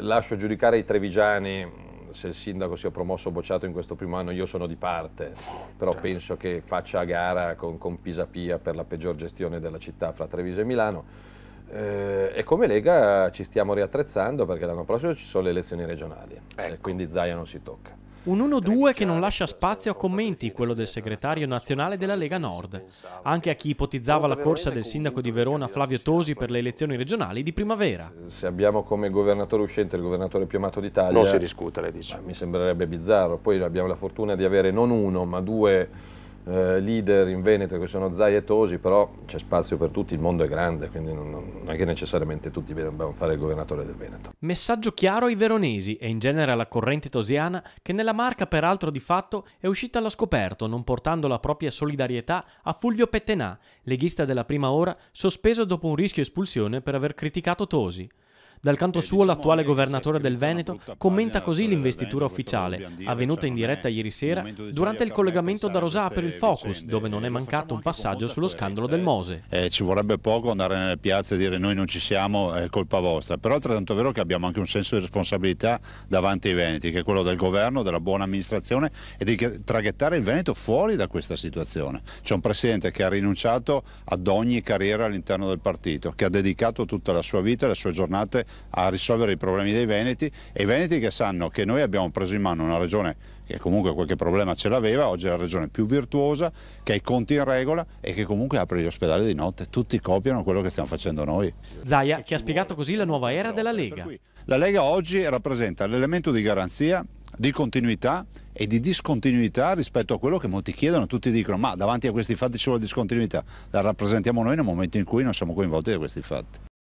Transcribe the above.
lascio giudicare i trevigiani mm, se il sindaco sia promosso o bocciato in questo primo anno, io sono di parte, però certo. penso che faccia a gara con, con Pisapia per la peggior gestione della città fra Treviso e Milano. Eh, e come Lega ci stiamo riattrezzando perché l'anno prossimo ci sono le elezioni regionali ecco. e quindi Zaia non si tocca. Un 1-2 che non lascia spazio a commenti, quello del segretario nazionale della Lega Nord, anche a chi ipotizzava la corsa del sindaco di Verona Flavio Tosi per le elezioni regionali di primavera. Se abbiamo come governatore uscente il governatore più amato d'Italia... Non si discute, le dice. Eh, mi sembrerebbe bizzarro. Poi abbiamo la fortuna di avere non uno, ma due eh, leader in Veneto che sono Zai e Tosi, però c'è spazio per tutti, il mondo è grande, quindi non, non è che necessariamente tutti dobbiamo fare il governatore del Veneto. Messaggio chiaro ai veronesi e in genere alla corrente tosiana che nella marca peraltro di fatto è uscita allo scoperto non portando la propria solidarietà a Fulvio Pettenà, leghista della prima ora, sospeso dopo un rischio espulsione per aver criticato Tosi. Dal canto eh, suo diciamo l'attuale governatore del Veneto commenta così l'investitura eh, ufficiale, avvenuta in diretta ieri sera durante il collegamento da Rosà per il Focus, dove non eh, è mancato un passaggio sullo scandalo del Mose. Eh, ci vorrebbe poco andare nelle piazze e dire noi non ci siamo, è colpa vostra, però è altrettanto vero che abbiamo anche un senso di responsabilità davanti ai Veneti, che è quello del governo, della buona amministrazione e di traghettare il Veneto fuori da questa situazione. C'è un Presidente che ha rinunciato ad ogni carriera all'interno del partito, che ha dedicato tutta la sua vita e le sue giornate a risolvere i problemi dei Veneti e i Veneti che sanno che noi abbiamo preso in mano una regione che comunque qualche problema ce l'aveva, oggi è la regione più virtuosa, che ha i conti in regola e che comunque apre gli ospedali di notte. Tutti copiano quello che stiamo facendo noi. Zaia, che, che ha spiegato così la nuova era della Lega. Cui, la Lega oggi rappresenta l'elemento di garanzia di continuità e di discontinuità rispetto a quello che molti chiedono, tutti dicono ma davanti a questi fatti c'è vuole discontinuità, la rappresentiamo noi nel momento in cui non siamo coinvolti da questi fatti.